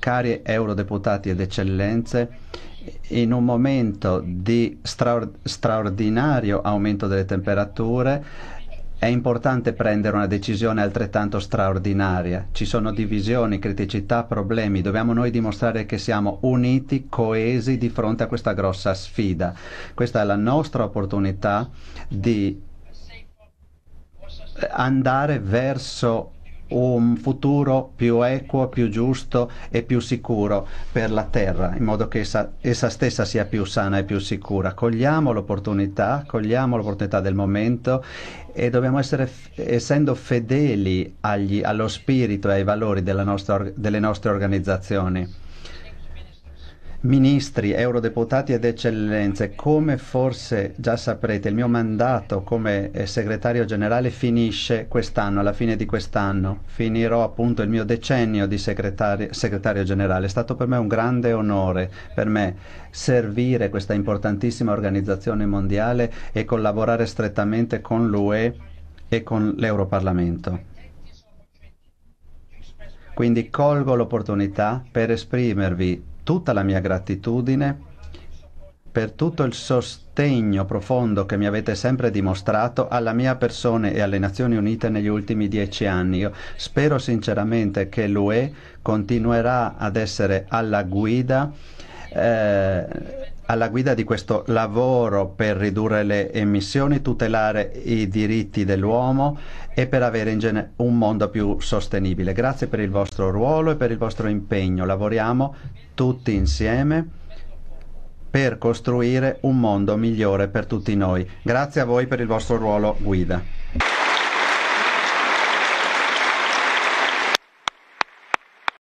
cari eurodeputati ed eccellenze, in un momento di straord straordinario aumento delle temperature è importante prendere una decisione altrettanto straordinaria. Ci sono divisioni, criticità, problemi. Dobbiamo noi dimostrare che siamo uniti, coesi di fronte a questa grossa sfida. Questa è la nostra opportunità di andare verso un futuro più equo, più giusto e più sicuro per la terra, in modo che essa, essa stessa sia più sana e più sicura. Cogliamo l'opportunità, cogliamo l'opportunità del momento e dobbiamo essere, essendo fedeli agli, allo spirito e ai valori nostra, delle nostre organizzazioni ministri, eurodeputati ed eccellenze, come forse già saprete, il mio mandato come eh, segretario generale finisce quest'anno, alla fine di quest'anno. Finirò appunto il mio decennio di segretario, segretario generale. È stato per me un grande onore, per me, servire questa importantissima organizzazione mondiale e collaborare strettamente con l'UE e con l'Europarlamento. Quindi colgo l'opportunità per esprimervi tutta la mia gratitudine per tutto il sostegno profondo che mi avete sempre dimostrato alla mia persona e alle Nazioni Unite negli ultimi dieci anni. Io spero sinceramente che l'UE continuerà ad essere alla guida eh, alla guida di questo lavoro per ridurre le emissioni, tutelare i diritti dell'uomo e per avere in genere un mondo più sostenibile. Grazie per il vostro ruolo e per il vostro impegno. Lavoriamo tutti insieme per costruire un mondo migliore per tutti noi. Grazie a voi per il vostro ruolo guida.